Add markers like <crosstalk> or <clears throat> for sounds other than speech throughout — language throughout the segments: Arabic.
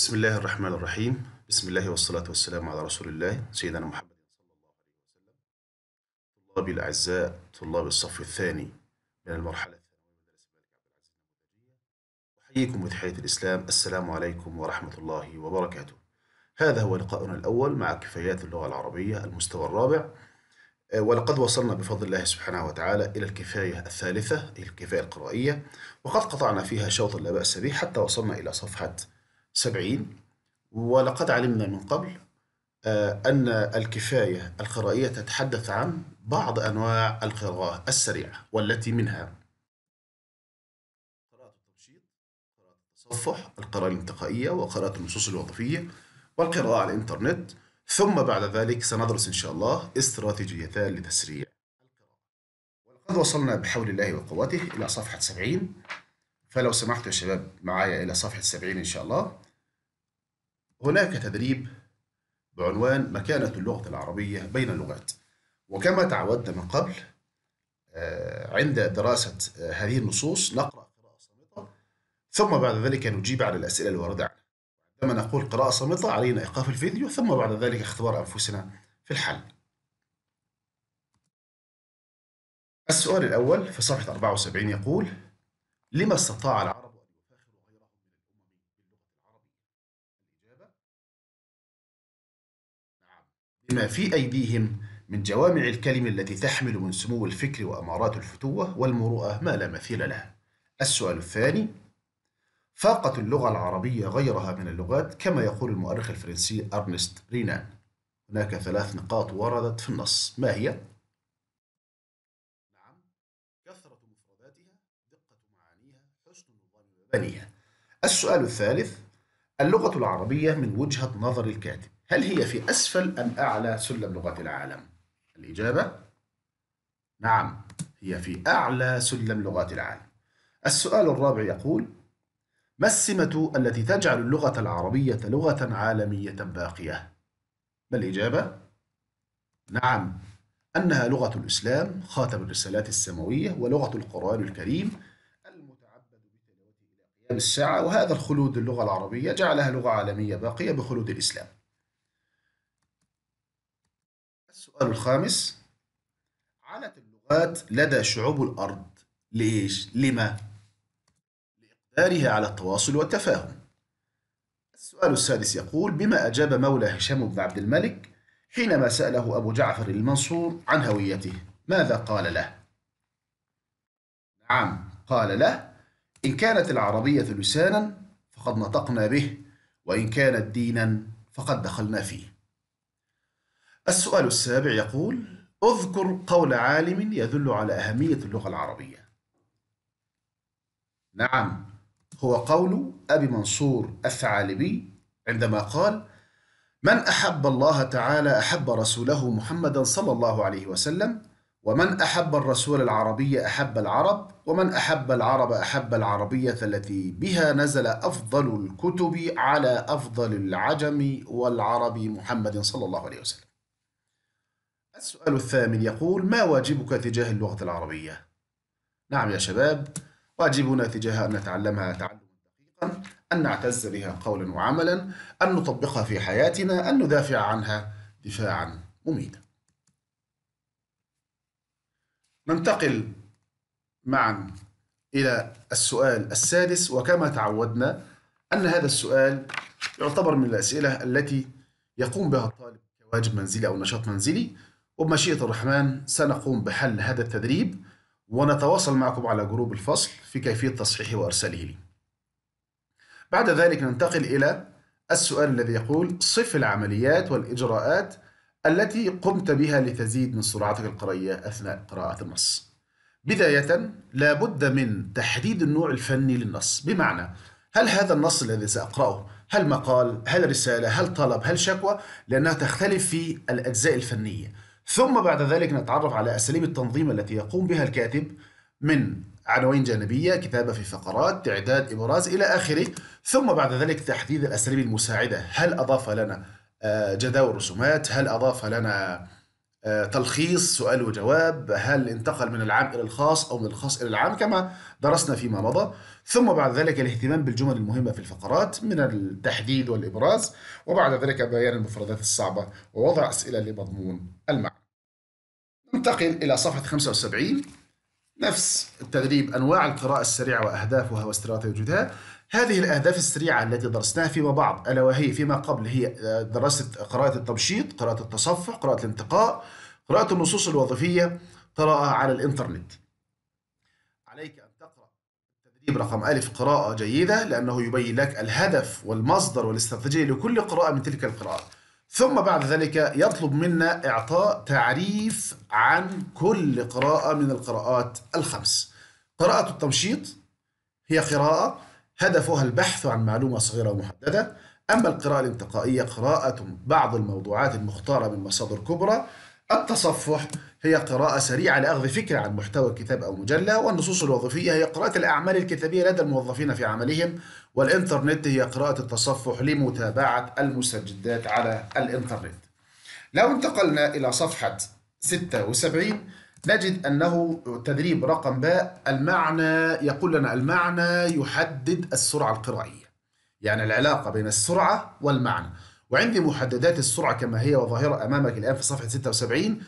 بسم الله الرحمن الرحيم بسم الله والصلاة والسلام على رسول الله سيدنا محمد صلى الله عليه وسلم طلابي الأعزاء طلاب الصف الثاني من المرحلة الثانوية أحييكم بتحية الإسلام السلام عليكم ورحمة الله وبركاته هذا هو لقاؤنا الأول مع كفايات اللغة العربية المستوى الرابع ولقد وصلنا بفضل الله سبحانه وتعالى إلى الكفاية الثالثة الكفاية القرائية وقد قطعنا فيها شوطا لا بأس به حتى وصلنا إلى صفحة 70 ولقد علمنا من قبل آه، أن الكفاية القرائية تتحدث عن بعض أنواع القراءة السريعة والتي منها قراءة التبسيط، قراءة التصفح، القراءة الانتقائية وقراءة النصوص الوظيفية والقراءة على الإنترنت ثم بعد ذلك سندرس إن شاء الله استراتيجيتان لتسريع القراءة ولقد وصلنا بحول الله وقوته إلى صفحة 70 فلو سمحتوا يا شباب معايا إلى صفحة 70 إن شاء الله هناك تدريب بعنوان مكانة اللغة العربية بين اللغات وكما تعودنا من قبل آه، عند دراسة آه، هذه النصوص نقرأ قراءة صامتة ثم بعد ذلك نجيب على الأسئلة الواردة عنها عندما نقول قراءة صامتة علينا إيقاف الفيديو ثم بعد ذلك اختبار أنفسنا في الحل السؤال الأول في صفحة 74 يقول لما استطاع العرب بما في أيديهم من جوامع الكلم التي تحمل من سمو الفكر وأمارات الفتوة والمروءة ما لا مثيل له السؤال الثاني فاقت اللغة العربية غيرها من اللغات كما يقول المؤرخ الفرنسي أرنست رينان هناك ثلاث نقاط وردت في النص ما هي؟ نعم كثرة مفرداتها دقة معانيها حسن نظام مبانيها السؤال الثالث اللغة العربية من وجهة نظر الكاتب هل هي في أسفل أم أعلى سلم لغات العالم؟ الإجابة نعم هي في أعلى سلم لغات العالم السؤال الرابع يقول ما السمة التي تجعل اللغة العربية لغة عالمية باقية؟ ما الإجابة؟ نعم أنها لغة الإسلام خاتم الرسالات السماوية ولغة القرآن الكريم المتعبد بتلاوته إلى قيام الساعة وهذا الخلود اللغة العربية جعلها لغة عالمية باقية بخلود الإسلام السؤال الخامس علت اللغات لدى شعوب الأرض ليش؟ لما؟ لإقدارها على التواصل والتفاهم السؤال السادس يقول بما أجاب مولى هشام بن عبد الملك حينما سأله أبو جعفر المنصور عن هويته ماذا قال له؟ نعم قال له إن كانت العربية لسانا فقد نطقنا به وإن كانت دينا فقد دخلنا فيه السؤال السابع يقول اذكر قول عالم يدل على أهمية اللغة العربية نعم هو قول أبي منصور الثعالبي عندما قال من أحب الله تعالى أحب رسوله محمدا صلى الله عليه وسلم ومن أحب الرسول العربي أحب العرب ومن أحب العرب أحب العربية التي بها نزل أفضل الكتب على أفضل العجم والعرب محمد صلى الله عليه وسلم السؤال الثامن يقول ما واجبك تجاه اللغة العربية؟ نعم يا شباب واجبنا تجاه أن نتعلمها تعلما دقيقا أن نعتز بها قولا وعملا أن نطبقها في حياتنا أن ندافع عنها دفاعا مميتا ننتقل معا إلى السؤال السادس وكما تعودنا أن هذا السؤال يعتبر من الأسئلة التي يقوم بها الطالب كواجب منزلي أو نشاط منزلي وبمشيئة الرحمن سنقوم بحل هذا التدريب ونتواصل معكم على جروب الفصل في كيفية تصحيحه وأرساله لي بعد ذلك ننتقل إلى السؤال الذي يقول صف العمليات والإجراءات التي قمت بها لتزيد من سرعتك القرية أثناء قراءة النص بداية لابد من تحديد النوع الفني للنص بمعنى هل هذا النص الذي سأقرأه هل مقال هل رسالة هل طلب هل شكوى لأنها تختلف في الأجزاء الفنية ثم بعد ذلك نتعرف على أساليب التنظيم التي يقوم بها الكاتب من عناوين جانبية كتابة في فقرات تعداد إبراز إلى آخره ثم بعد ذلك تحديد الأساليب المساعدة هل أضاف لنا آه، جداول رسومات هل أضاف لنا آه، تلخيص سؤال وجواب هل انتقل من العام إلى الخاص أو من الخاص إلى العام كما درسنا فيما مضى ثم بعد ذلك الاهتمام بالجمل المهمة في الفقرات من التحديد والإبراز وبعد ذلك بيان المفردات الصعبة ووضع أسئلة لمضمون المعنى ننتقل إلى صفحة 75 نفس التدريب أنواع القراءة السريعة وأهدافها واستراتيجيتها هذه الأهداف السريعة التي درسناها فيما بعد ألا وهي فيما قبل هي دراسة قراءة التبشيط قراءة التصفح قراءة الانتقاء قراءة النصوص الوظيفية قراءة على الإنترنت عليك أن تقرأ التدريب رقم ألف قراءة جيدة لأنه يبين لك الهدف والمصدر والاستراتيجية لكل قراءة من تلك القراءات ثم بعد ذلك يطلب منا إعطاء تعريف عن كل قراءة من القراءات الخمس قراءة التمشيط هي قراءة هدفها البحث عن معلومة صغيرة ومحددة أما القراءة الانتقائية قراءة بعض الموضوعات المختارة من مصادر كبرى التصفح هي قراءة سريعة لأخذ فكرة عن محتوى الكتاب أو مجلة والنصوص الوظيفية هي قراءة الأعمال الكتابية لدى الموظفين في عملهم والإنترنت هي قراءة التصفح لمتابعة المستجدات على الإنترنت لو انتقلنا إلى صفحة 76 نجد أنه تدريب رقم باء المعنى يقول لنا المعنى يحدد السرعة القرائية يعني العلاقة بين السرعة والمعنى وعندي محددات السرعة كما هي وظاهرة أمامك الآن في صفحة 76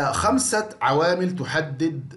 خمسة عوامل تحدد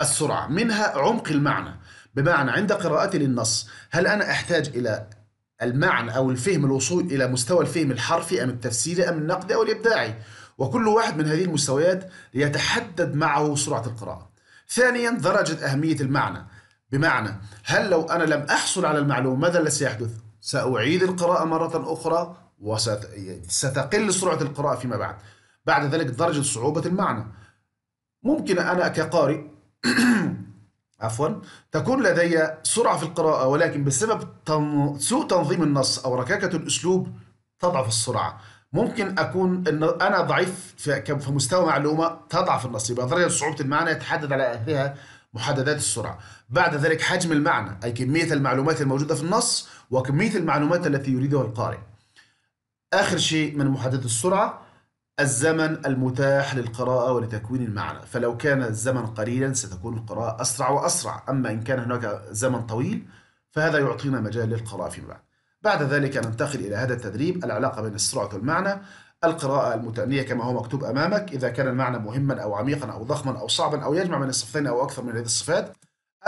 السرعة منها عمق المعنى بمعنى عند قراءتي للنص هل أنا أحتاج إلى المعنى أو الفهم الوصول إلى مستوى الفهم الحرفي أم التفسيري أم النقدي أو الإبداعي وكل واحد من هذه المستويات يتحدد معه سرعة القراءة ثانيا درجة أهمية المعنى بمعنى هل لو أنا لم أحصل على المعلومة ماذا الذي سيحدث؟ سأعيد القراءة مرة أخرى وستقل سرعة القراءة فيما بعد بعد ذلك درجة صعوبة المعنى ممكن أنا كقارئ <clears throat> عفوا تكون لدي سرعة في القراءة ولكن بسبب سوء تنظيم النص أو ركاكة الأسلوب تضعف السرعة ممكن أكون أن أنا ضعيف في مستوى معلومة تضعف النص يبقى درجة صعوبة المعنى يتحدد على أثرها محددات السرعة بعد ذلك حجم المعنى أي كمية المعلومات الموجودة في النص وكمية المعلومات التي يريدها القارئ آخر شيء من محددات السرعة الزمن المتاح للقراءة ولتكوين المعنى فلو كان الزمن قليلا ستكون القراءة أسرع وأسرع أما إن كان هناك زمن طويل فهذا يعطينا مجال للقراءة فيما بعد بعد ذلك ننتقل إلى هذا التدريب العلاقة بين السرعة والمعنى القراءة المتأنية كما هو مكتوب أمامك إذا كان المعنى مهما أو عميقا أو ضخما أو صعبا أو يجمع بين الصفتين أو أكثر من هذه الصفات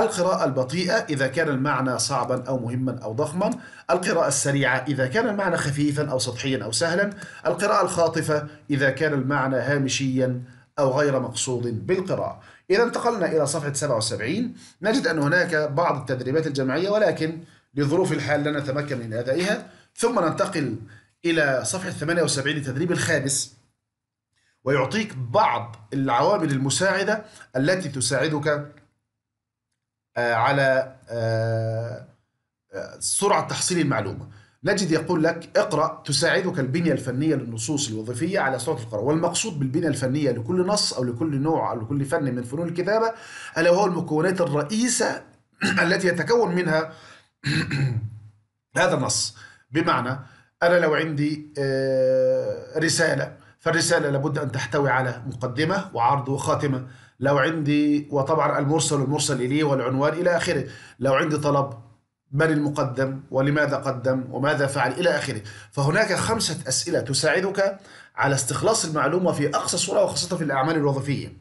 القراءة البطيئة إذا كان المعنى صعبا أو مهما أو ضخما القراءة السريعة إذا كان المعنى خفيفا أو سطحيا أو سهلا القراءة الخاطفة إذا كان المعنى هامشيا أو غير مقصود بالقراءة إذا انتقلنا إلى صفحة 77 نجد أن هناك بعض التدريبات الجمعية ولكن لظروف الحال لا نتمكن من أدائها ثم ننتقل إلى صفحة 78 التدريب الخامس ويعطيك بعض العوامل المساعدة التي تساعدك آه، على آه، سرعة تحصيل المعلومة نجد يقول لك اقرأ تساعدك البنية الفنية للنصوص الوظيفية على سرعة القراءة والمقصود بالبنية الفنية لكل نص أو لكل نوع أو لكل فن من فنون الكتابة ألا وهو المكونات الرئيسة <clears throat> التي يتكون منها <clears throat> هذا النص بمعنى أنا لو عندي آه، رسالة فالرسالة لابد أن تحتوي على مقدمة وعرض وخاتمة لو عندي وطبعا المرسل المرسل إليه والعنوان إلى آخره لو عندي طلب من المقدم ولماذا قدم وماذا فعل إلى آخره فهناك خمسة أسئلة تساعدك على استخلاص المعلومة في أقصى صورة وخاصة في الأعمال الوظيفية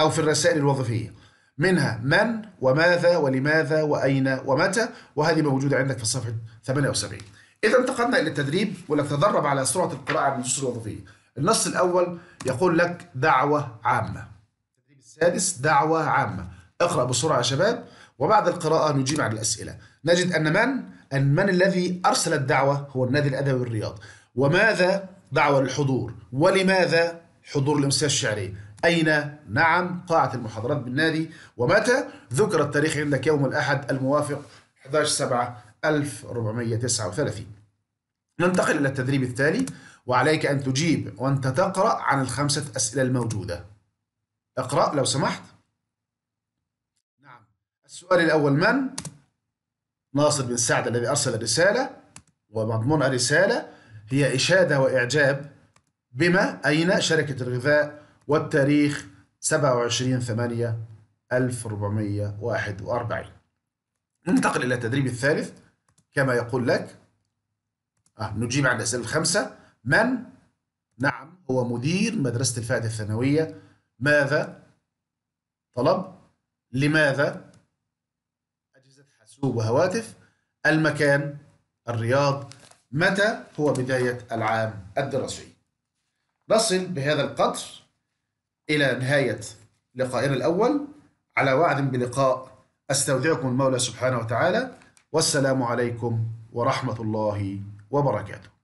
أو في الرسائل الوظيفية منها من وماذا ولماذا وأين ومتى وهذه موجودة عندك في صفحة 78 إذا انتقلنا إلى التدريب ولتدرب على سرعة القراءة من الوظيفية النص الأول يقول لك دعوة عامة التدريب السادس دعوة عامة اقرأ بسرعة يا شباب وبعد القراءة نجيب عن الأسئلة نجد أن من أن من الذي أرسل الدعوة هو النادي الأدبي الرياض وماذا دعوة للحضور ولماذا حضور الأمسية الشعرية أين نعم قاعة المحاضرات بالنادي ومتى ذكر التاريخ عندك يوم الأحد الموافق 11 7 1439 ننتقل إلى التدريب التالي وعليك أن تجيب وأنت تقرأ عن الخمسة أسئلة الموجودة اقرأ لو سمحت نعم السؤال الأول من؟ ناصر بن سعد الذي أرسل الرسالة ومضمون الرسالة هي إشادة وإعجاب بما أين شركة الغذاء والتاريخ 27 8 1441 ننتقل إلى التدريب الثالث كما يقول لك آه نجيب عن الأسئلة الخمسة من؟ نعم هو مدير مدرسة الفئة الثانوية ماذا؟ طلب لماذا؟ أجهزة حاسوب وهواتف المكان الرياض متى هو بداية العام الدراسي نصل بهذا القدر إلى نهاية لقائنا الأول على وعد بلقاء أستودعكم المولى سبحانه وتعالى والسلام عليكم ورحمة الله وبركاته